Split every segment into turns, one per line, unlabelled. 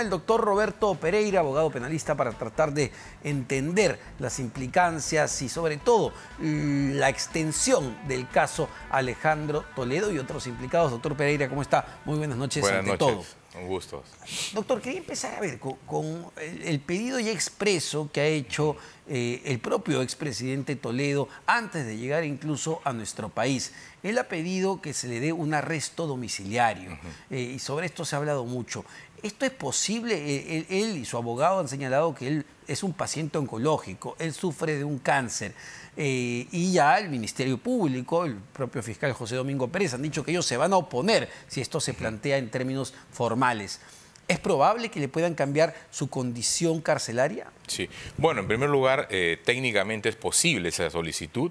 el doctor Roberto Pereira, abogado penalista, para tratar de entender las implicancias y sobre todo la extensión del caso Alejandro Toledo y otros implicados. Doctor Pereira, ¿cómo está? Muy buenas noches buenas todos. noches. Un gusto. Doctor, quería empezar a ver con, el pedido ya expreso que ha hecho eh, el propio expresidente Toledo antes de llegar incluso a nuestro país. Él ha pedido que se le dé un arresto domiciliario eh, y sobre esto se ha hablado mucho. ¿Esto es posible? Eh, eh, él, y su abogado han señalado que él es un paciente oncológico, él sufre de un cáncer. Eh, y ya el Ministerio Público, el propio fiscal José Domingo Pérez, han dicho que ellos se van a oponer si esto se plantea en términos formales. ¿Es probable que le puedan cambiar su condición carcelaria?
Sí. Bueno, en primer lugar, técnicamente es posible esa solicitud,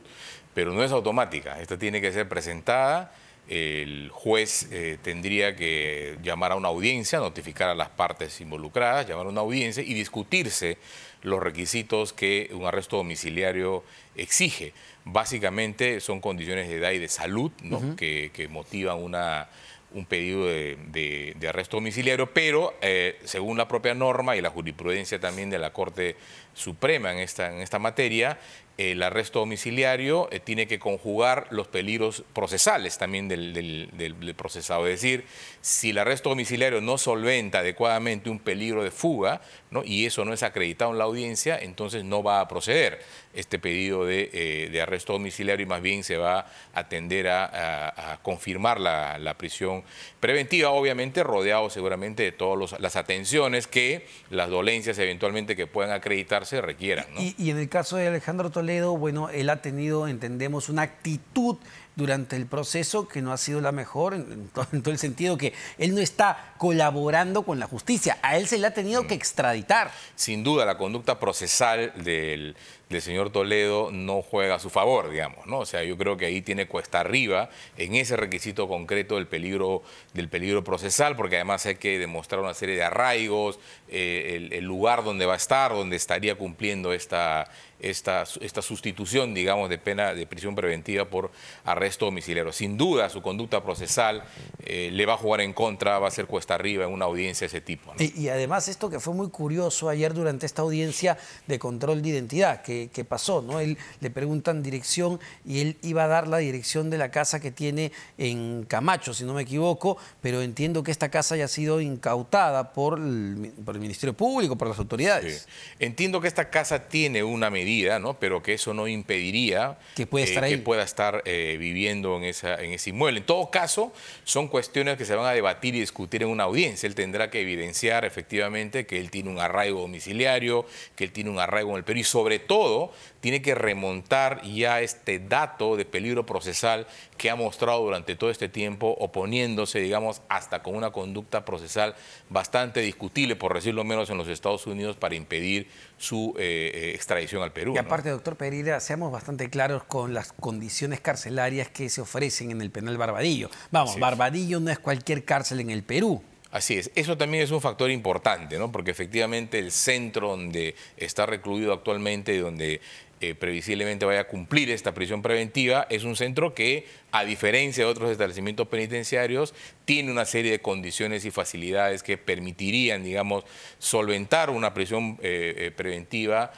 pero no es automática. Esta tiene que ser presentada el juez eh, tendría que llamar a una audiencia, notificar a las partes involucradas, llamar a una audiencia y discutirse los requisitos que un arresto domiciliario exige. Básicamente son condiciones de edad y de salud que, motivan una, un pedido de, arresto domiciliario, pero eh, según la propia norma y la jurisprudencia también de la Corte Suprema en esta, en esta materia, el arresto domiciliario eh, tiene que conjugar los peligros procesales también del, procesado. Es decir, si el arresto domiciliario no solventa adecuadamente un peligro de fuga ¿no? y eso no es acreditado en la audiencia, entonces no va a proceder este pedido de, eh, arresto domiciliario y más bien se va a atender a, confirmar la, la, prisión preventiva, obviamente rodeado seguramente de todas las atenciones que las dolencias eventualmente que puedan acreditar se requieran. Y,
en el caso de Alejandro Toledo, bueno, él ha tenido, entendemos, una actitud durante el proceso que no ha sido la mejor, en, todo, el sentido que él no está colaborando con la justicia, a él se le ha tenido mm. que extraditar.
Sin duda, la conducta procesal del el señor Toledo no juega a su favor, digamos, ¿no? O sea, yo creo que ahí tiene cuesta arriba en ese requisito concreto del peligro, del peligro procesal, porque además hay que demostrar una serie de arraigos, eh, el, lugar donde va a estar, donde estaría cumpliendo esta, esta, esta sustitución, digamos, de pena de prisión preventiva por arresto domiciliario. Sin duda, su conducta procesal eh, le va a jugar en contra, va a ser cuesta arriba en una audiencia de ese tipo.
y además esto que fue muy curioso ayer durante esta audiencia de control de identidad, que pasó, ¿no? Él le preguntan dirección y él iba a dar la dirección de la casa que tiene en Camacho, si no me equivoco, pero entiendo que esta casa haya sido incautada por el, Ministerio Público, por las autoridades.
Entiendo que esta casa tiene una medida, ¿no? Pero que eso no impediría que, pueda eh, estar eh, viviendo en, en ese inmueble. En todo caso, son cuestiones que se van a debatir y discutir en una audiencia. Él tendrá que evidenciar efectivamente que él tiene un arraigo domiciliario, que él tiene un arraigo en el Perú y sobre todo tiene que remontar ya este dato de peligro procesal que ha mostrado durante todo este tiempo, oponiéndose, digamos, hasta con una conducta procesal bastante discutible, por decirlo menos, en los Estados Unidos para impedir su eh, eh, extradición al Perú. Y aparte,
doctor Pereira, seamos bastante claros con las condiciones carcelarias que se ofrecen en el penal Barbadillo. Vamos, Barbadillo no es cualquier cárcel en el Perú. Así es, eso también es un factor importante,
¿no? porque efectivamente el centro donde está recluido actualmente, y donde eh, previsiblemente vaya a cumplir esta prisión preventiva, es un centro que, a diferencia de otros establecimientos penitenciarios, tiene una serie de condiciones y facilidades que permitirían, digamos, solventar una prisión eh, eh, preventiva,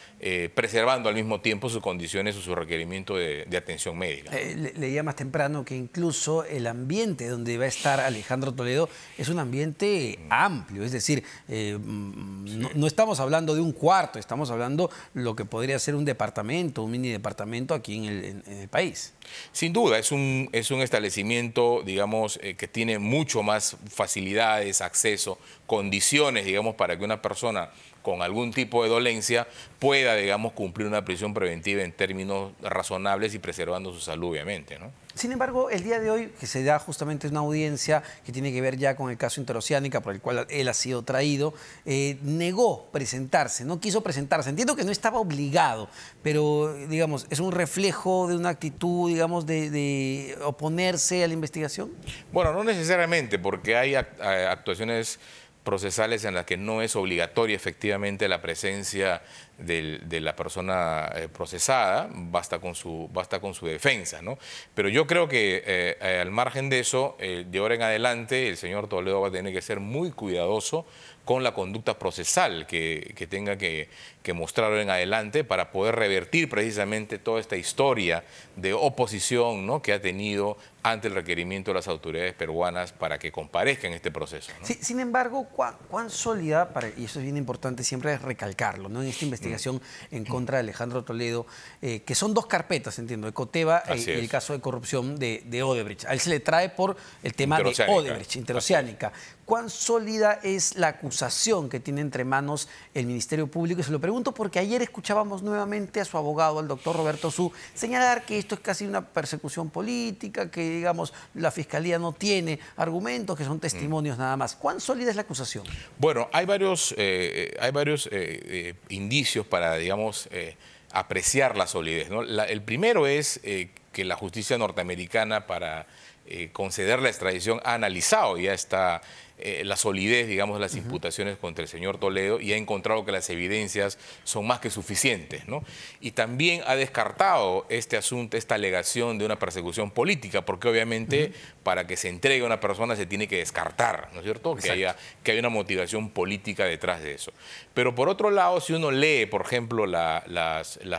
preservando al mismo tiempo sus condiciones o su requerimiento de, atención médica.
leía más temprano que incluso el ambiente donde va a estar Alejandro Toledo es un ambiente amplio, es decir, mm, no, no estamos hablando de un cuarto, estamos hablando lo que podría ser un departamento un mini departamento aquí en el, país. Sin duda, es un, es un establecimiento,
digamos, eh, que tiene mucho más facilidades, acceso, condiciones, digamos, para que una persona con algún tipo de dolencia pueda, digamos, cumplir una prisión preventiva en términos razonables y preservando su salud, obviamente, ¿no?
Sin embargo, el día de hoy, que se da justamente una audiencia que tiene que ver ya con el caso Interoceánica, por el cual él ha sido traído, eh, negó presentarse, no quiso presentarse. Entiendo que no estaba obligado, pero digamos, ¿es un reflejo de una actitud, digamos, de, de oponerse a la investigación?
Bueno, no necesariamente, porque hay eh, actuaciones procesales en las que no es obligatoria efectivamente la presencia de la persona eh, procesada, basta con su, basta con su defensa. ¿no? Pero yo creo que eh, eh, al margen de eso, de ahora en adelante, el señor Toledo va a tener que ser muy cuidadoso con la conducta procesal que, tenga que, mostrar en adelante para poder revertir precisamente toda esta historia de oposición ¿no? que ha tenido ante el requerimiento de las autoridades peruanas para que comparezca en este proceso. sin
embargo, ¿cuán, sólida, para, y eso es bien importante siempre recalcarlo, ¿no? en esta investigación mm. en contra de Alejandro Toledo, eh, que son dos carpetas, entiendo, de Coteva y el caso de corrupción de, de, Odebrecht. A él se le trae por el tema de Odebrecht, interoceánica cuán sólida es la acusación que tiene entre manos el Ministerio Público. Y se lo pregunto porque ayer escuchábamos nuevamente a su abogado, al doctor Roberto Su, señalar que esto es casi una persecución política, que digamos la Fiscalía no tiene argumentos, que son testimonios nada más. ¿Cuán sólida es la acusación?
Bueno, hay varios, eh, eh, hay varios eh, indicios para, digamos, apreciar la solidez. el primero es que la justicia norteamericana para conceder la extradición ha analizado ya está eh, la solidez, digamos, de las imputaciones contra el señor Toledo y ha encontrado que las evidencias son más que suficientes, Y también ha descartado este asunto, esta alegación de una persecución política, porque obviamente para que se entregue a una persona se tiene que descartar, ¿no es cierto? Que haya, que una motivación política detrás de eso. Pero por otro lado, si uno lee, por ejemplo, las,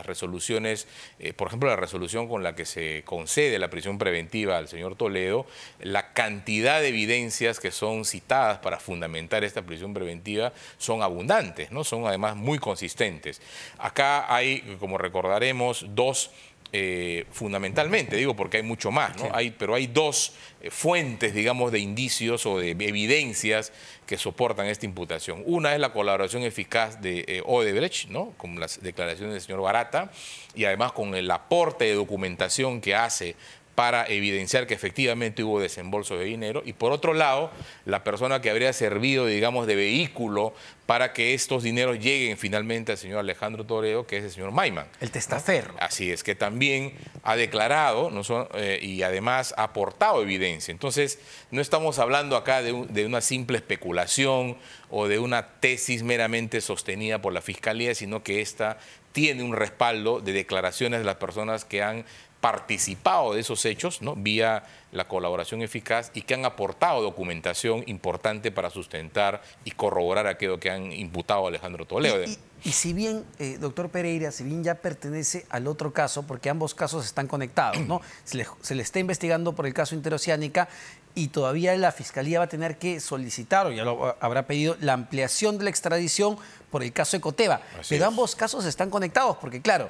resoluciones, eh, por ejemplo, la resolución con la que se concede la prisión preventiva al señor Toledo, la cantidad de evidencias que son citadas para fundamentar esta prisión preventiva son abundantes, ¿no? son además muy consistentes. Acá hay, como recordaremos, dos eh, fundamentalmente, digo porque hay mucho más, ¿no? hay, pero hay dos eh, fuentes, digamos, de indicios o de evidencias que soportan esta imputación. Una es la colaboración eficaz de eh, Odebrecht, ¿no? con las declaraciones del señor Barata, y además con el aporte de documentación que hace para evidenciar que efectivamente hubo desembolso de dinero y por otro lado, la persona que habría servido, digamos, de vehículo para que estos dineros lleguen finalmente al señor Alejandro Toreo, que es el señor Maiman. El testaferro. Así es, que también ha declarado no eh, y además ha aportado evidencia. Entonces, no estamos hablando acá de, de una simple especulación o de una tesis meramente sostenida por la Fiscalía, sino que esta tiene un respaldo de declaraciones de las personas que han participado de esos hechos, ¿no? vía la colaboración eficaz y que han aportado documentación importante para sustentar y corroborar aquello que han imputado a Alejandro Toledo.
Y, si bien, eh, doctor Pereira, si bien ya pertenece al otro caso, porque ambos casos están conectados, ¿no? se, le, se le está investigando por el caso Interoceánica y todavía la Fiscalía va a tener que solicitar, o ya lo habrá pedido, la ampliación de la extradición por el caso de Coteva. Pero ambos casos están conectados, porque claro,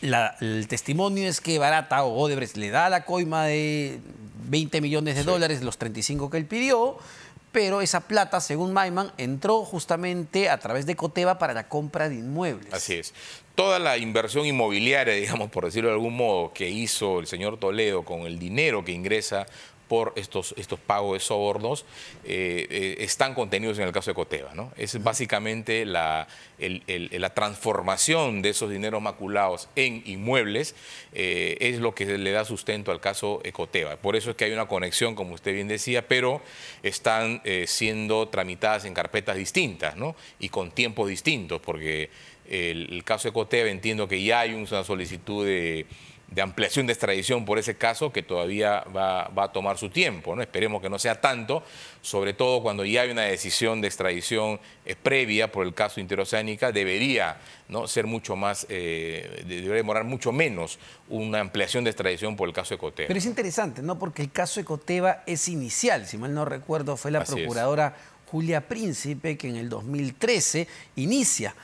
el testimonio es que Barata o Odebrecht le da la coima de 20 millones de dólares, los 35 que él pidió, pero esa plata, según Maiman, entró justamente a través de Coteva para la compra de inmuebles.
Así es. Toda la inversión inmobiliaria, digamos, por decirlo de algún modo, que hizo el señor Toledo con el dinero que ingresa por estos, estos pagos de sobornos eh, eh, están contenidos en el caso de Coteva. ¿no? Es básicamente la, la transformación de esos dineros maculados en inmuebles eh, es lo que le da sustento al caso Ecoteva. Por eso es que hay una conexión, como usted bien decía, pero están siendo tramitadas en carpetas distintas ¿no? y con tiempos distintos, porque el, el caso Ecoteva entiendo que ya hay una solicitud de de ampliación de extradición por ese caso que todavía va, a tomar su tiempo. ¿no? Esperemos que no sea tanto, sobre todo cuando ya hay una decisión de extradición eh, previa por el caso interoceánica, debería ¿no? ser mucho más, eh, debería demorar mucho menos una ampliación de extradición por el caso Ecoteva. Pero es
interesante, ¿no? Porque el caso Ecoteva es inicial, si mal no recuerdo, fue la procuradora. Julia Príncipe, que en el 2013 inicia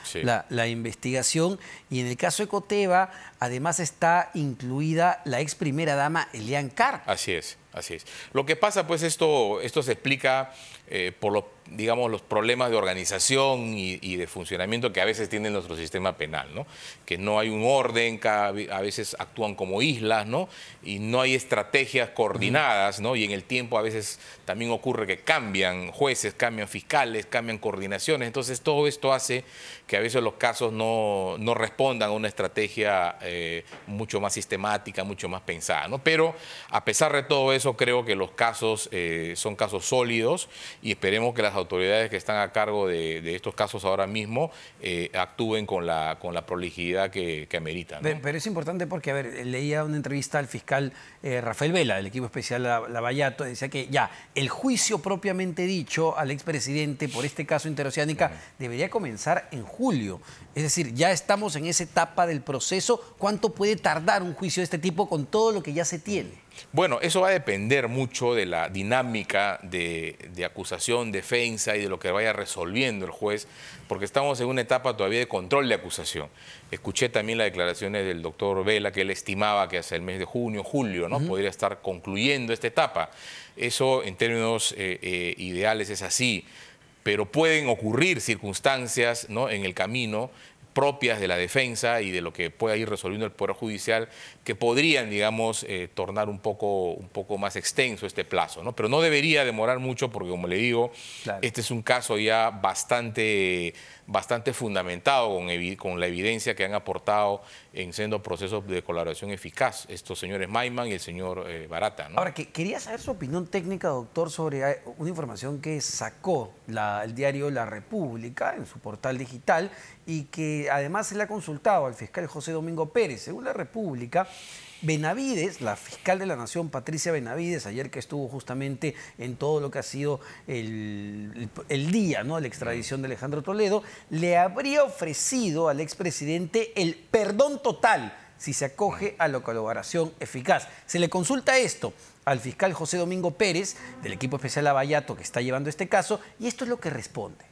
la, investigación. Y en el caso de Coteva, además está incluida la ex primera dama Elian Carr.
Así es, así es. Lo que pasa, pues esto, esto se explica eh, por los digamos, los problemas de organización y, de funcionamiento que a veces tiene nuestro sistema penal, ¿no? Que no hay un orden, a veces actúan como islas, ¿no? Y no hay estrategias coordinadas, ¿no? Y en el tiempo a veces también ocurre que cambian jueces, cambian fiscales, cambian coordinaciones. Entonces todo esto hace que a veces los casos no, respondan a una estrategia eh, mucho más sistemática, mucho más pensada, ¿no? Pero a pesar de todo eso, creo que los casos eh, son casos sólidos y esperemos que las autoridades que están a cargo de, estos casos ahora mismo eh, actúen con la, con la prolijidad que, ameritan.
Pero es importante porque, a ver, leía una entrevista al fiscal eh, Rafael Vela, del equipo especial Lavallato, decía que ya, el juicio propiamente dicho al expresidente por este caso interoceánica debería comenzar en julio. Es decir, ya estamos en esa etapa del proceso. ¿Cuánto puede tardar un juicio de este tipo con todo lo que ya se tiene?
Bueno, eso va a depender mucho de la dinámica de, acusación, defensa y de lo que vaya resolviendo el juez, porque estamos en una etapa todavía de control de acusación. Escuché también las declaraciones del doctor Vela, que él estimaba que hacia el mes de junio, julio, ¿no? Podría estar concluyendo esta etapa. Eso en términos eh, eh, ideales es así, pero pueden ocurrir circunstancias ¿no? en el camino propias de la defensa y de lo que pueda ir resolviendo el Poder Judicial que podrían, digamos, eh, tornar un poco, un poco más extenso este plazo, ¿no? Pero no debería demorar mucho porque, como le digo, este es un caso ya bastante, bastante fundamentado con, la evidencia que han aportado en siendo procesos de colaboración eficaz estos señores Maiman y el señor eh, Barata, ¿no? Ahora,
que, quería saber su opinión técnica, doctor, sobre eh, una información que sacó el diario La República en su portal digital y que además se le ha consultado al fiscal José Domingo Pérez. Según La República, Benavides, la fiscal de la Nación, Patricia Benavides, ayer que estuvo justamente en todo lo que ha sido el, día, ¿no? La extradición de Alejandro Toledo, le habría ofrecido al expresidente el perdón total si se acoge a la colaboración eficaz. Se le consulta esto al fiscal José Domingo Pérez, del equipo especial Abayato, que está llevando este caso, y esto es lo que responde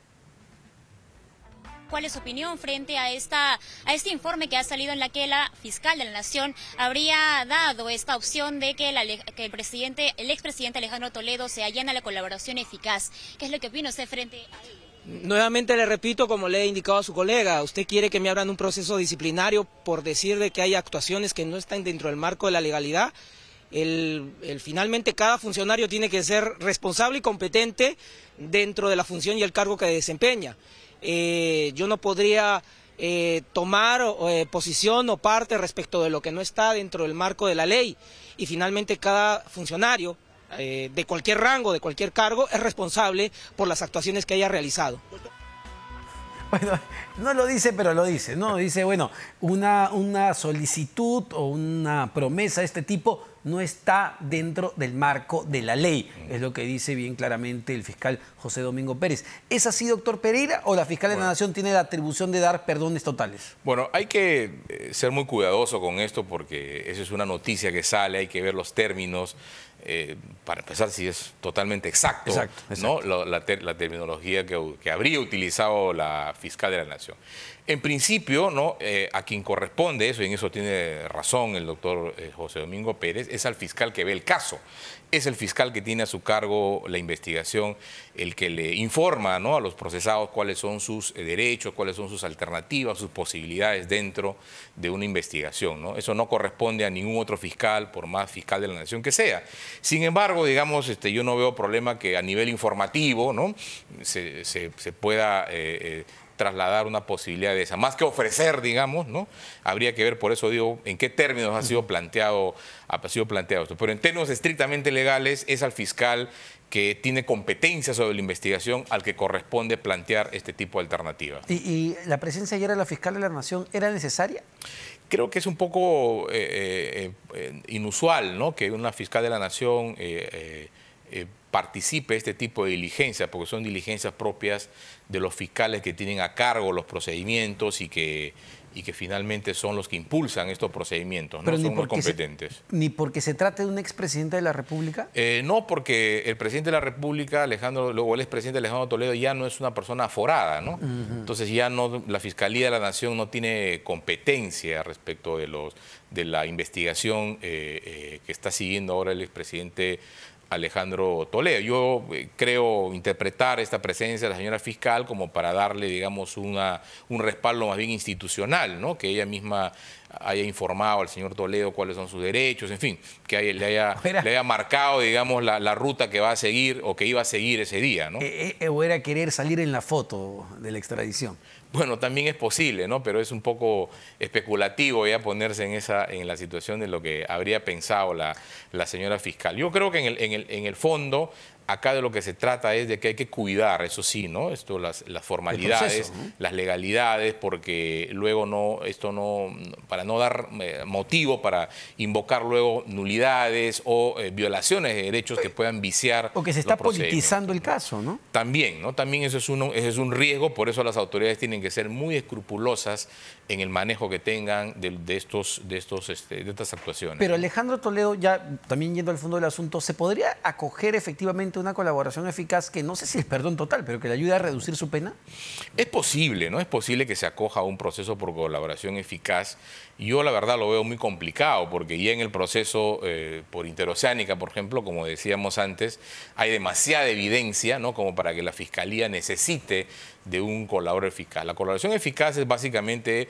cuál es su opinión frente a, esta, a este informe que ha salido en la que la fiscal de la Nación habría dado esta opción de que, el presidente, el expresidente Alejandro Toledo se allana la colaboración eficaz. ¿Qué es lo que opina usted frente a Nuevamente le repito, como le he indicado a su colega, usted quiere que me abran un proceso disciplinario por decir de que hay actuaciones que no están dentro del marco de la legalidad. El, el, finalmente cada funcionario tiene que ser responsable y competente dentro de la función y el cargo que desempeña. Eh, yo no podría eh, tomar eh, posición o parte respecto de lo que no está dentro del marco de la ley. Y finalmente cada funcionario de cualquier rango, de cualquier cargo, es responsable por las actuaciones que haya realizado. Bueno, no lo dice, pero lo dice, ¿no? Dice, bueno, una solicitud o una promesa de este tipo no está dentro del marco de la ley. Es lo que dice bien claramente el fiscal José Domingo Pérez. ¿Es así, doctor Pereira, o la fiscal de la Nación tiene la atribución de dar perdones totales?
Bueno, hay que eh, ser muy cuidadoso con esto porque esa es una noticia que sale, hay que ver los términos. Eh, para empezar, si es totalmente exacto, La, terminología que, habría utilizado la fiscal de la Nación. En principio, ¿no? Eh, a quien corresponde eso, y en eso tiene razón el doctor eh, José Domingo Pérez, es al fiscal que ve el caso es el fiscal que tiene a su cargo la investigación, el que le informa ¿no? a los procesados cuáles son sus eh, derechos, cuáles son sus alternativas, sus posibilidades dentro de una investigación. ¿no? Eso no corresponde a ningún otro fiscal, por más fiscal de la nación que sea. Sin embargo, digamos, este, yo no veo problema que a nivel informativo ¿no? se, pueda... Eh, eh, trasladar una posibilidad de esa. Más que ofrecer, digamos, ¿no? Habría que ver, por eso digo, en qué términos ha sido planteado, ha sido planteado esto. Pero en términos estrictamente legales, es al fiscal que tiene competencia sobre la investigación al que corresponde plantear este tipo de alternativas.
¿Y, la presencia ayer de la fiscal de la Nación era necesaria? Creo que es un poco
eh, eh, eh, inusual, ¿no? Que una fiscal de la Nación. Eh, participe este tipo de diligencias, porque son diligencias propias de los fiscales que tienen a cargo los procedimientos y que, y que finalmente son los que impulsan estos procedimientos, no son los competentes.
¿Ni porque se trate de un expresidente de la República?
Eh, no, porque el presidente de la República, Alejandro, luego el expresidente Alejandro Toledo ya no es una persona aforada, ¿no?
Entonces
ya no, la Fiscalía de la Nación no tiene competencia respecto de los de la investigación eh, que está siguiendo ahora el expresidente Alejandro Toledo. Yo eh, creo interpretar esta presencia de la señora fiscal como para darle, digamos, una, un respaldo más bien institucional, ¿no? Que ella misma haya informado al señor Toledo cuáles son sus derechos, en fin, que le, haya, le, haya, marcado, digamos, la, ruta que va a seguir o que iba a seguir ese día, ¿no?
Eh, eh, o era querer salir en la foto de la extradición.
Bueno, también es posible, ¿no? Pero es un poco especulativo ya ponerse en, esa, en la situación de lo que habría pensado la, la señora fiscal. Yo creo que en el, en el, en el fondo Acá de lo que se trata es de que hay que cuidar, eso sí, ¿no? Esto, las, las formalidades, las legalidades, porque luego no, esto no, para no dar eh, motivo para invocar luego nulidades o eh, violaciones de derechos que puedan viciar. O que se está politizando
el caso, ¿no?
También, ¿no? También eso es, uno, eso es un riesgo, por eso las autoridades tienen que ser muy escrupulosas en el manejo que tengan de, estos, este, de, estas actuaciones. Pero
Alejandro Toledo, ya también yendo al fondo del asunto, ¿se podría acoger efectivamente una colaboración eficaz que no sé si es perdón total, pero que le ayude a reducir su pena? Es posible,
¿no? Es posible que se acoja a un proceso por colaboración eficaz. Yo la verdad lo veo muy complicado porque ya en el proceso eh, por interoceánica, por ejemplo, como decíamos antes, hay demasiada evidencia, ¿no? Como para que la fiscalía necesite de un colaborador eficaz. La colaboración eficaz es básicamente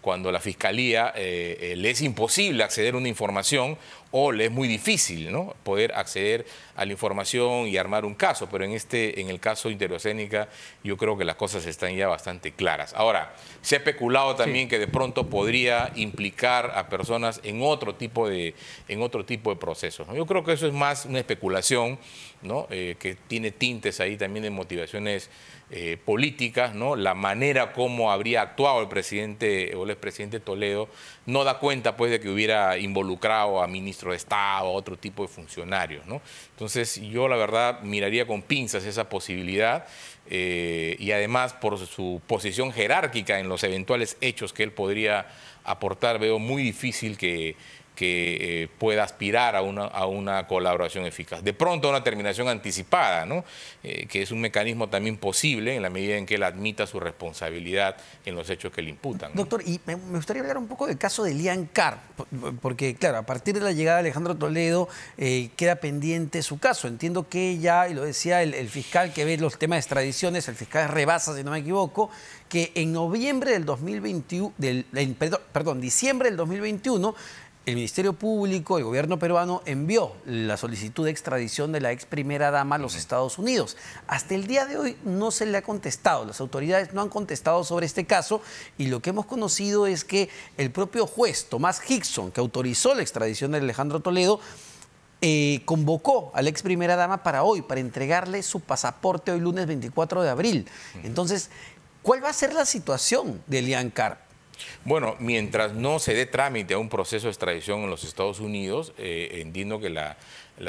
cuando la fiscalía eh, eh, le es imposible acceder a una información o le es muy difícil ¿no? poder acceder a la información y armar un caso, pero en, este, en el caso Interoceánica yo creo que las cosas están ya bastante claras. Ahora, se ha especulado también que de pronto podría implicar a personas en otro tipo de, en otro tipo de procesos. Yo creo que eso es más una especulación ¿no? Eh, que tiene tintes ahí también de motivaciones políticas, ¿no? la manera como habría actuado el presidente el presidente Toledo, no da cuenta pues de que hubiera involucrado a ministro de Estado, a otro tipo de funcionarios, ¿no? Entonces yo la verdad miraría con pinzas esa posibilidad eh, y además por su posición jerárquica en los eventuales hechos que él podría aportar, veo muy difícil que que eh, pueda aspirar a una, a una, colaboración eficaz. De pronto una terminación anticipada, ¿no? Eh, que es un mecanismo también posible en la medida en que él admita su responsabilidad en los hechos que le imputan.
Doctor, y me gustaría hablar un poco del caso de Lian Carr, porque claro, a partir de la llegada de Alejandro Toledo eh, queda pendiente su caso. Entiendo que ya, y lo decía el, fiscal que ve los temas de extradiciones, el fiscal Rebasa, si no me equivoco, que en noviembre del 2021, del, perdón, diciembre del 2021, el Ministerio Público, el gobierno peruano, envió la solicitud de extradición de la ex primera dama a los Estados Unidos. Hasta el día de hoy no se le ha contestado, las autoridades no han contestado sobre este caso y lo que hemos conocido es que el propio juez Tomás Hickson, que autorizó la extradición de Alejandro Toledo, eh, convocó a la ex primera dama para hoy, para entregarle su pasaporte hoy lunes 24 de abril. Entonces, ¿cuál va a ser la situación de Elian
bueno, mientras no se dé trámite a un proceso de extradición en los Estados Unidos, eh, entiendo que la,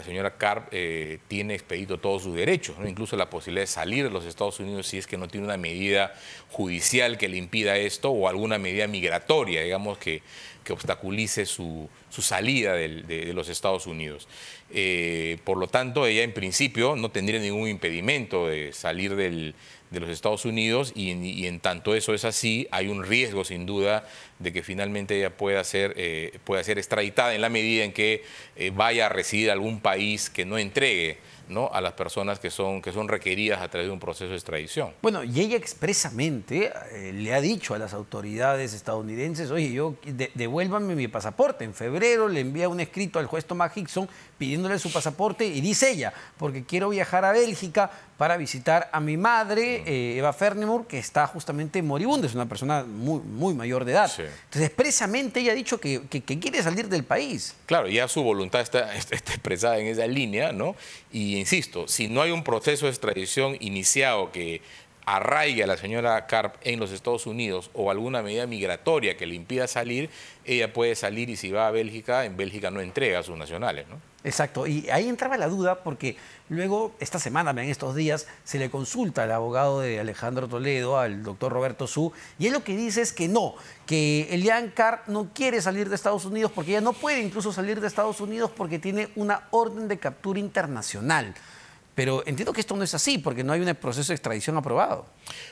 señora Carp eh, tiene expedito todos sus derechos, incluso la posibilidad de salir de los Estados Unidos si es que no tiene una medida judicial que le impida esto o alguna medida migratoria, digamos, que, que obstaculice su, salida de, los Estados Unidos. Eh, por lo tanto, ella en principio no tendría ningún impedimento de salir del, de los Estados Unidos y en, tanto eso es así, hay un riesgo sin duda de que finalmente ella pueda ser, eh, ser extraditada en la medida en que eh, vaya a residir algún país que no entregue ¿no? a las personas que son, que son requeridas a través de un proceso de extradición.
Bueno, y ella expresamente eh, le ha dicho a las autoridades estadounidenses, oye, yo devuélvanme mi pasaporte. En febrero le envía un escrito al juez Thomas Hickson pidiéndole su pasaporte y dice ella, porque quiero viajar a Bélgica, para visitar a mi madre, eh, Eva Fernemur, que está justamente moribunda, es una persona muy, muy mayor de edad. Entonces, expresamente ella ha dicho que, quiere salir del país.
Claro, ya su voluntad está, expresada en esa línea, ¿no? Y insisto, si no hay un proceso de extradición iniciado que Arraiga a la señora Carp en los Estados Unidos o alguna medida migratoria que le impida salir, ella puede salir y si va a Bélgica, en Bélgica no entrega a sus nacionales, ¿no?
Exacto, y ahí entraba la duda porque luego, esta semana, en estos días, se le consulta al abogado de Alejandro Toledo, al doctor Roberto Su, y él lo que dice es que no, que Elian Carr no quiere salir de Estados Unidos porque ella no puede incluso salir de Estados Unidos porque tiene una orden de captura internacional. Pero entiendo que esto no es así, porque no hay un proceso de extradición aprobado.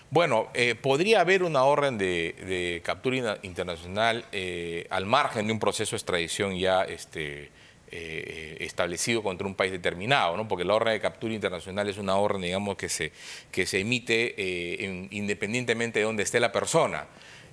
Bueno, eh,
podría haber
una orden de, captura internacional eh, al margen de un proceso de extradición ya este, eh, establecido contra un país determinado, ¿no? porque la orden de captura internacional es una orden, digamos, que se, que se emite independientemente de donde esté la persona.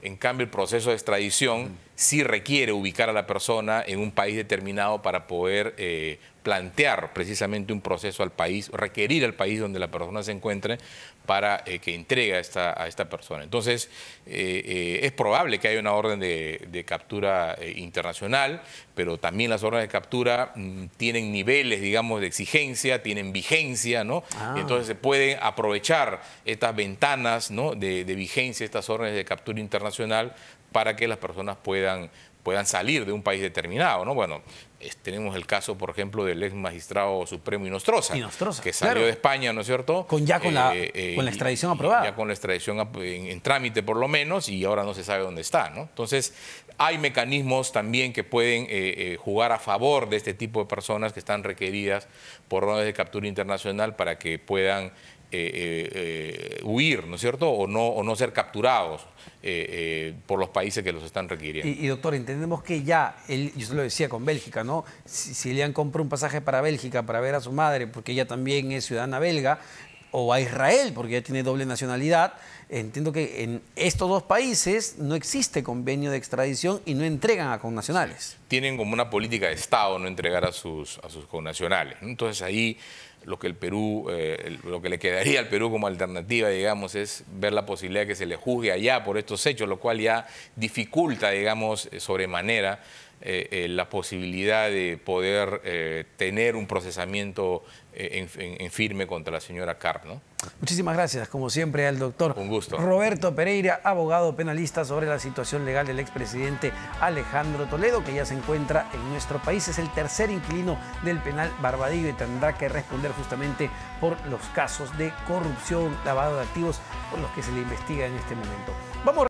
En cambio, el proceso de extradición... Mm si requiere ubicar a la persona en un país determinado para poder eh, plantear precisamente un proceso al país, requerir al país donde la persona se encuentre para eh, que entregue a esta, a esta persona. Entonces, eh, es probable que haya una orden de, captura internacional, pero también las órdenes de captura mm, tienen niveles, digamos, de exigencia, tienen vigencia, ¿no? Ah. Entonces se pueden aprovechar estas ventanas ¿no? de vigencia, estas órdenes de captura internacional para que las personas puedan, puedan salir de un país determinado, ¿no? Bueno, tenemos el caso, por ejemplo, del ex magistrado supremo Inostrosa, que salió de España, ¿no es cierto? Con ya con, la, eh, eh, con la, extradición aprobada. Ya con la extradición en, trámite, por lo menos, y ahora no se sabe dónde está, ¿no? Entonces, hay mecanismos también que pueden eh, jugar a favor de este tipo de personas que están requeridas por órdenes de captura internacional para que puedan eh, eh, eh, huir, ¿no es cierto? O no, o no ser capturados por los países que los están requiriendo. Y,
doctor, entendemos que ya, yo se lo decía con Bélgica, ¿no? Si, Elian compra un pasaje para Bélgica para ver a su madre, porque ella también es ciudadana belga, o a Israel, porque ella tiene doble nacionalidad, Entiendo que en estos dos países no existe convenio de extradición y no entregan a connacionales. Tienen
como una política de Estado no entregar a sus, a sus connacionales. Entonces ahí lo que el Perú, eh, lo que le quedaría al Perú como alternativa, digamos, es ver la posibilidad de que se le juzgue allá por estos hechos, lo cual ya dificulta, digamos, eh, sobremanera eh, la posibilidad de poder tener un procesamiento eh, en, firme contra la señora Carp.
Muchísimas gracias, como siempre, al doctor Roberto Pereira, abogado penalista sobre la situación legal del expresidente Alejandro Toledo, que ya se encuentra en nuestro país. Es el tercer inquilino del penal Barbadillo y tendrá que responder justamente por los casos de corrupción, lavado de activos, por los que se le investiga en este momento.